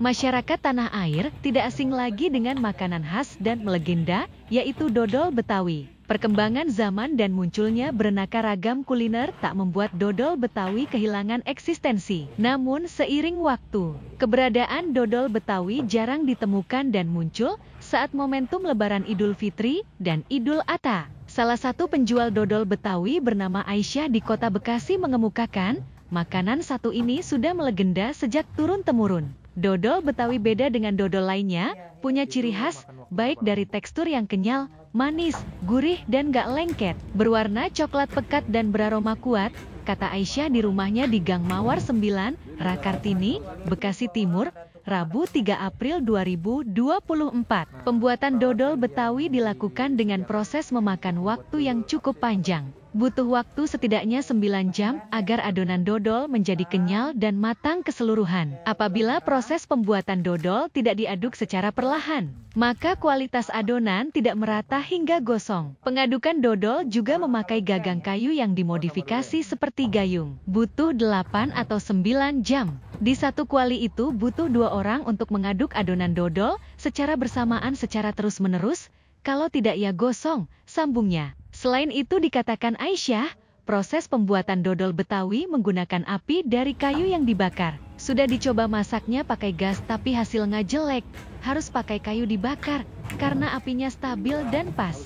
Masyarakat tanah air tidak asing lagi dengan makanan khas dan melegenda, yaitu dodol Betawi. Perkembangan zaman dan munculnya beraneka ragam kuliner tak membuat dodol Betawi kehilangan eksistensi. Namun seiring waktu, keberadaan dodol Betawi jarang ditemukan dan muncul saat momentum lebaran Idul Fitri dan Idul Adha. Salah satu penjual dodol Betawi bernama Aisyah di kota Bekasi mengemukakan, makanan satu ini sudah melegenda sejak turun-temurun. Dodol Betawi beda dengan dodol lainnya, iya, iya, iya, punya ciri khas, baik dari tekstur yang kenyal, manis, gurih dan gak lengket. Berwarna coklat pekat dan beraroma kuat, kata Aisyah di rumahnya di Gang Mawar 9, Rakartini, Bekasi Timur, Rabu 3 April 2024. Pembuatan dodol Betawi dilakukan dengan proses memakan waktu yang cukup panjang. Butuh waktu setidaknya 9 jam agar adonan dodol menjadi kenyal dan matang keseluruhan. Apabila proses pembuatan dodol tidak diaduk secara perlahan, maka kualitas adonan tidak merata hingga gosong. Pengadukan dodol juga memakai gagang kayu yang dimodifikasi seperti gayung. Butuh 8 atau 9 jam. Di satu kuali itu butuh dua orang untuk mengaduk adonan dodol secara bersamaan secara terus-menerus, kalau tidak ya gosong, sambungnya. Selain itu dikatakan Aisyah, proses pembuatan dodol Betawi menggunakan api dari kayu yang dibakar. Sudah dicoba masaknya pakai gas tapi hasilnya jelek, harus pakai kayu dibakar, karena apinya stabil dan pas.